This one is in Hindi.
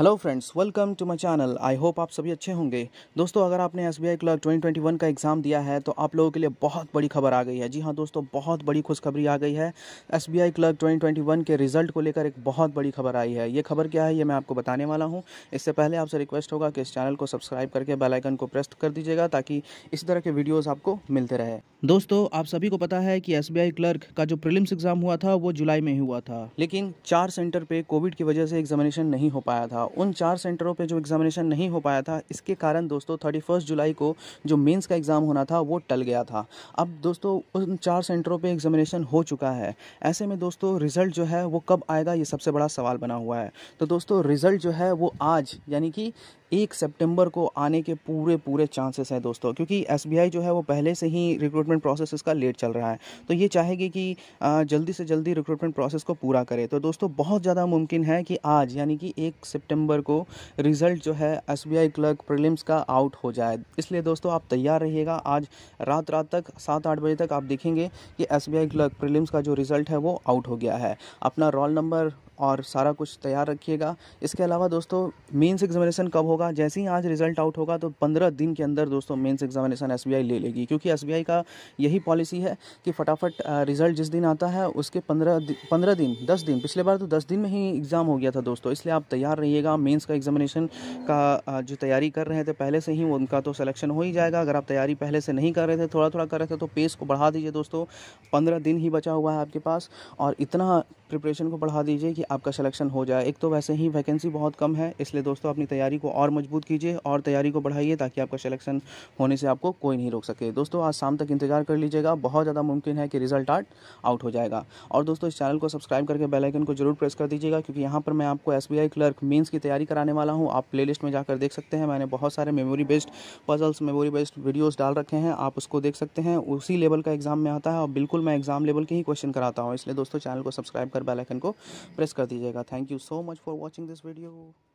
hello friends welcome to my channel I hope आप सभी अच्छे होंगे दोस्तों अगर आपने S B I clerk twenty का एग्ज़ाम दिया है तो आप लोगों के लिए बहुत बड़ी खबर आ गई है जी हाँ दोस्तों बहुत बड़ी खुशखबरी आ गई है S B I clerk twenty के रिजल्ट को लेकर एक बहुत बड़ी खबर आई है ये खबर क्या है ये मैं आपको बताने वाला हूँ इससे पहले आपसे रिक्वेस्ट होगा कि इस चैनल को सब्सक्राइब करके बेलाइकन को प्रेस कर दीजिएगा ताकि इस तरह के वीडियोज़ आपको मिलते रहे दोस्तों आप सभी को पता है कि एस क्लर्क का जो प्रिलिम्स एग्ज़ाम हुआ था वो जुलाई में ही हुआ था लेकिन चार सेंटर पर कोविड की वजह से एग्जामिनेशन नहीं हो पाया था उन चार सेंटरों पे जो एग्ज़ामिनेशन नहीं हो पाया था इसके कारण दोस्तों थर्टी फर्स्ट जुलाई को जो मेंस का एग्ज़ाम होना था वो टल गया था अब दोस्तों उन चार सेंटरों पे एग्ज़ामिनेशन हो चुका है ऐसे में दोस्तों रिज़ल्ट जो है वो कब आएगा ये सबसे बड़ा सवाल बना हुआ है तो दोस्तों रिज़ल्ट जो है वो आज यानी कि एक सितंबर को आने के पूरे पूरे चांसेस हैं दोस्तों क्योंकि एस जो है वो पहले से ही रिक्रूटमेंट प्रोसेस इसका लेट चल रहा है तो ये चाहेगी कि जल्दी से जल्दी रिक्रूटमेंट प्रोसेस को पूरा करे तो दोस्तों बहुत ज़्यादा मुमकिन है कि आज यानी कि एक सितंबर सितंबर को रिजल्ट जो है S B I clerk prelims का आउट हो जाए इसलिए दोस्तों आप तैयार रहिएगा आज रात रात तक सात आठ बजे तक आप देखेंगे कि S B I clerk prelims का जो रिजल्ट है वो आउट हो गया है अपना रोल नंबर और सारा कुछ तैयार रखिएगा इसके अलावा दोस्तों मेंस एग्जामिनेशन कब होगा जैसे ही आज रिजल्ट आउट होगा तो पंद्रह दिन के अंदर दोस्तों मेंस एग्जामिनेशन एस ले लेगी क्योंकि एस का यही पॉलिसी है कि फटाफट रिजल्ट जिस दिन आता है उसके पंद्रह पंद्रह दिन दस दिन पिछले बार तो दस दिन में ही एग्ज़ाम हो गया था दोस्तों इसलिए आप तैयार रहिएगा मेन्स का एग्जामिनेशन का जो तैयारी कर रहे थे पहले से ही उनका तो सलेक्शन हो ही जाएगा अगर आप तैयारी पहले से नहीं कर रहे थे थोड़ा थोड़ा कर रहे थे तो पेस को बढ़ा दीजिए दोस्तों पंद्रह दिन ही बचा हुआ है आपके पास और इतना प्रिपरेशन को बढ़ा दीजिए कि आपका सिलेक्शन हो जाए एक तो वैसे ही वैकेंसी बहुत कम है इसलिए दोस्तों अपनी तैयारी को और मजबूत कीजिए और तैयारी को बढ़ाइए ताकि आपका सिलेक्शन होने से आपको कोई नहीं रोक सके दोस्तों आज शाम तक इंतजार कर लीजिएगा बहुत ज़्यादा मुमकिन है कि रिजल्ट आर्ट आउट हो जाएगा और दोस्तों इस चैनल को सब्सक्राइब करके बेलाइकन को जरूर प्रेस कर दीजिएगा क्योंकि यहाँ पर मैं आपको एस क्लर्क मीन्स की तैयारी कराने वाला हूँ आप प्ले में जाकर देख सकते हैं मैंने बहुत सारे memory based puzzles memory based videos डाल रखे हैं आप उसको देख सकते हैं उसी लेवल का एग्जाम में आता है और बिल्कुल मैं एग्जाम लेवल के ही क्वेश्चन कराता हूँ इसलिए दोस्तों चैनल को सब्सक्राइब कर कर बेल आइकन को प्रेस कर दीजिएगा thank you so much for watching this video